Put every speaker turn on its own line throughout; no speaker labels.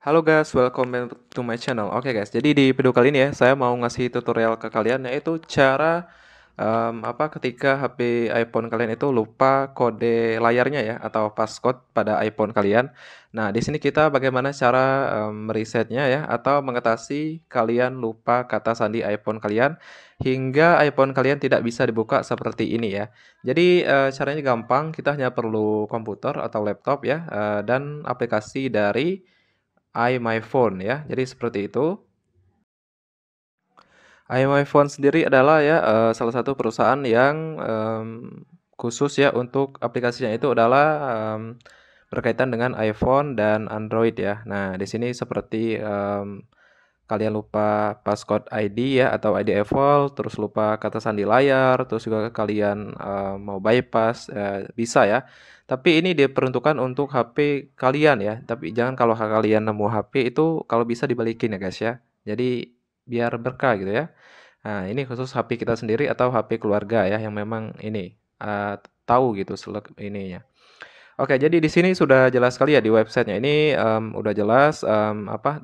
Halo guys, welcome back to my channel. Oke okay guys, jadi di video kali ini ya, saya mau ngasih tutorial ke kalian yaitu cara um, apa ketika HP iPhone kalian itu lupa kode layarnya ya atau passcode pada iPhone kalian. Nah, di sini kita bagaimana cara um, meresetnya ya atau mengatasi kalian lupa kata sandi iPhone kalian hingga iPhone kalian tidak bisa dibuka seperti ini ya. Jadi uh, caranya gampang, kita hanya perlu komputer atau laptop ya uh, dan aplikasi dari I my phone ya. Jadi seperti itu. I my phone sendiri adalah ya uh, salah satu perusahaan yang um, khusus ya untuk aplikasinya itu adalah um, berkaitan dengan iPhone dan Android ya. Nah, di sini seperti um, kalian lupa passcode ID ya atau ID eval terus lupa kata sandi layar terus juga kalian uh, mau bypass uh, bisa ya tapi ini diperuntukkan untuk HP kalian ya tapi jangan kalau kalian nemu HP itu kalau bisa dibalikin ya guys ya jadi biar berkah gitu ya nah ini khusus HP kita sendiri atau HP keluarga ya yang memang ini uh, tahu gitu selek ininya Oke, jadi di sini sudah jelas sekali ya di websitenya ini um, udah jelas um, apa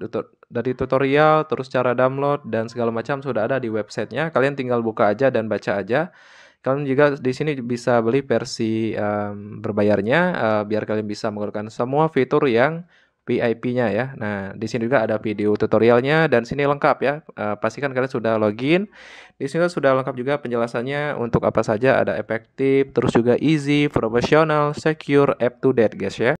dari tutorial terus cara download dan segala macam sudah ada di websitenya. Kalian tinggal buka aja dan baca aja. Kalian juga di sini bisa beli versi um, berbayarnya uh, biar kalian bisa menggunakan semua fitur yang VIP-nya ya. Nah, di sini juga ada video tutorialnya dan sini lengkap ya. E, pastikan kalian sudah login. Di sini sudah lengkap juga penjelasannya untuk apa saja ada efektif, terus juga easy, profesional, secure, up to date guys ya.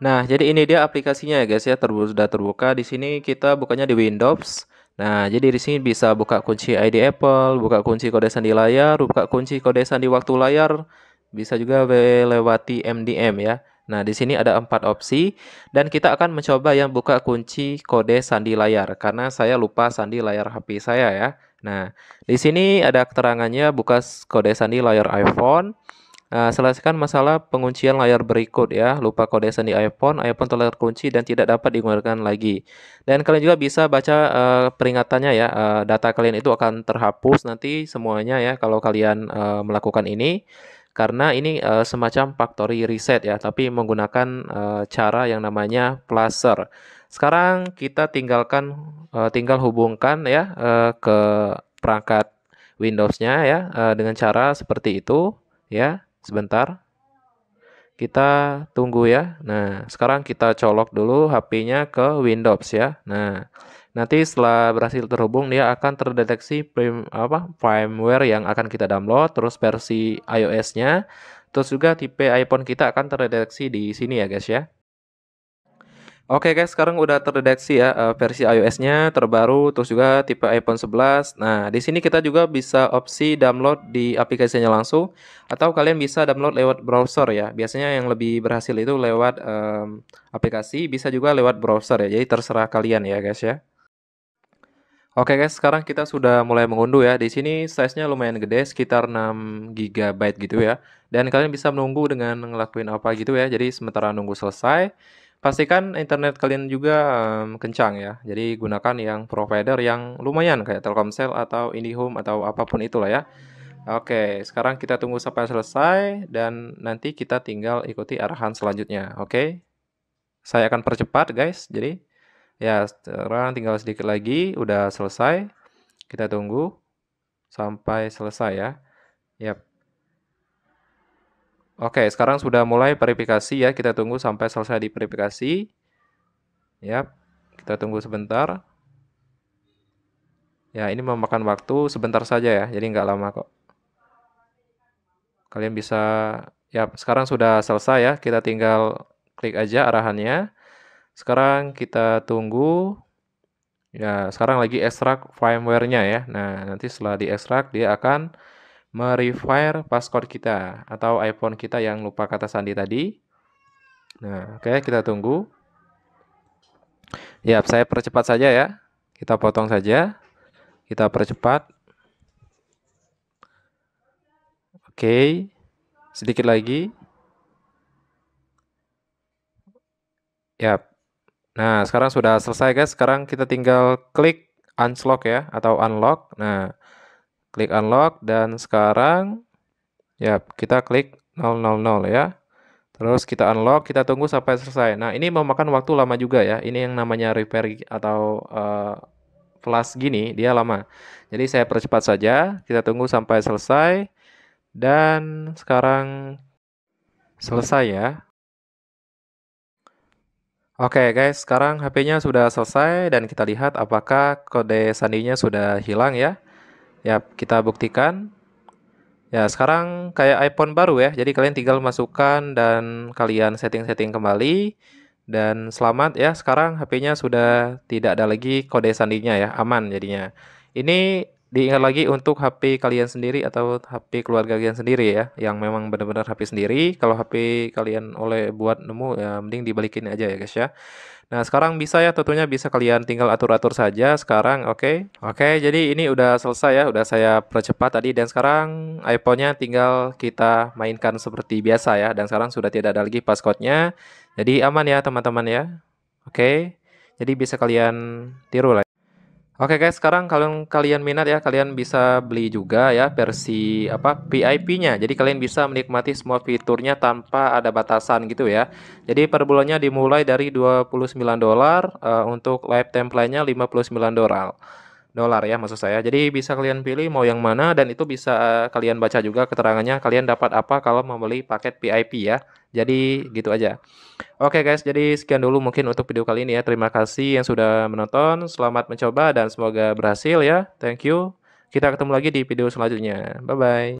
Nah, jadi ini dia aplikasinya ya guys ya, terbuka sudah terbuka. Di sini kita bukanya di Windows. Nah, jadi di sini bisa buka kunci ID Apple, buka kunci kode sandi layar, buka kunci kode sandi waktu layar, bisa juga melewati MDM ya. Nah, di sini ada empat opsi dan kita akan mencoba yang buka kunci kode sandi layar karena saya lupa sandi layar HP saya ya. Nah, di sini ada keterangannya buka kode sandi layar iPhone. Nah, selesaikan masalah penguncian layar berikut ya. Lupa kode sandi iPhone, iPhone telah terkunci dan tidak dapat digunakan lagi. Dan kalian juga bisa baca uh, peringatannya ya. Uh, data kalian itu akan terhapus nanti semuanya ya kalau kalian uh, melakukan ini karena ini uh, semacam factory reset ya, tapi menggunakan uh, cara yang namanya placer. Sekarang kita tinggalkan uh, tinggal hubungkan ya uh, ke perangkat Windows-nya ya uh, dengan cara seperti itu ya. Sebentar. Kita tunggu ya. Nah, sekarang kita colok dulu HP-nya ke Windows ya. Nah, Nanti setelah berhasil terhubung dia akan terdeteksi prim, apa firmware yang akan kita download, terus versi iOS-nya, terus juga tipe iPhone kita akan terdeteksi di sini ya guys ya. Oke guys, sekarang udah terdeteksi ya eh, versi iOS-nya terbaru, terus juga tipe iPhone 11. Nah, di sini kita juga bisa opsi download di aplikasinya langsung, atau kalian bisa download lewat browser ya. Biasanya yang lebih berhasil itu lewat um, aplikasi, bisa juga lewat browser ya. Jadi terserah kalian ya guys ya. Oke guys, sekarang kita sudah mulai mengunduh ya. Di sini size-nya lumayan gede, sekitar 6 GB gitu ya. Dan kalian bisa menunggu dengan ngelakuin apa gitu ya. Jadi sementara nunggu selesai, pastikan internet kalian juga um, kencang ya. Jadi gunakan yang provider yang lumayan kayak Telkomsel atau IndiHome atau apapun itulah ya. Oke, sekarang kita tunggu sampai selesai dan nanti kita tinggal ikuti arahan selanjutnya. Oke. Saya akan percepat guys. Jadi Ya, sekarang tinggal sedikit lagi, udah selesai. Kita tunggu sampai selesai ya. Yap. Oke, sekarang sudah mulai verifikasi ya. Kita tunggu sampai selesai di verifikasi. Yap, kita tunggu sebentar. Ya, ini memakan waktu sebentar saja ya, jadi nggak lama kok. Kalian bisa, ya sekarang sudah selesai ya, kita tinggal klik aja arahannya. Sekarang kita tunggu ya sekarang lagi ekstrak firmware-nya ya. Nah, nanti setelah diekstrak dia akan merefire passcode kita atau iPhone kita yang lupa kata sandi tadi. Nah, oke okay, kita tunggu. Ya, saya percepat saja ya. Kita potong saja. Kita percepat. Oke. Okay. Sedikit lagi. Ya, Nah, sekarang sudah selesai guys. Sekarang kita tinggal klik unlock ya atau unlock. Nah, klik unlock dan sekarang ya kita klik 000 ya. Terus kita unlock, kita tunggu sampai selesai. Nah, ini memakan waktu lama juga ya. Ini yang namanya repair atau uh, flash gini, dia lama. Jadi saya percepat saja, kita tunggu sampai selesai. Dan sekarang selesai ya. Oke guys, sekarang HP-nya sudah selesai dan kita lihat apakah kode sandinya sudah hilang ya. Ya, kita buktikan. Ya, sekarang kayak iPhone baru ya. Jadi kalian tinggal masukkan dan kalian setting-setting kembali. Dan selamat ya, sekarang HP-nya sudah tidak ada lagi kode sandinya ya, aman jadinya. Ini diingat lagi untuk HP kalian sendiri atau HP keluarga kalian sendiri ya yang memang benar-benar HP sendiri kalau HP kalian oleh buat nemu ya mending dibalikin aja ya guys ya Nah sekarang bisa ya tentunya bisa kalian tinggal atur-atur saja sekarang oke okay? Oke okay, jadi ini udah selesai ya udah saya percepat tadi dan sekarang iPhone-nya tinggal kita mainkan seperti biasa ya dan sekarang sudah tidak ada lagi passcode-nya jadi aman ya teman-teman ya Oke okay? jadi bisa kalian tiru lah Oke guys, sekarang kalau kalian minat ya, kalian bisa beli juga ya versi apa VIP-nya. Jadi kalian bisa menikmati semua fiturnya tanpa ada batasan gitu ya. Jadi per bulannya dimulai dari 29 dolar uh, untuk live template nya 59 dolar. Dolar ya maksud saya. Jadi bisa kalian pilih mau yang mana dan itu bisa uh, kalian baca juga keterangannya kalian dapat apa kalau membeli paket VIP ya. Jadi gitu aja. Oke guys, jadi sekian dulu mungkin untuk video kali ini ya. Terima kasih yang sudah menonton. Selamat mencoba dan semoga berhasil ya. Thank you. Kita ketemu lagi di video selanjutnya. Bye bye.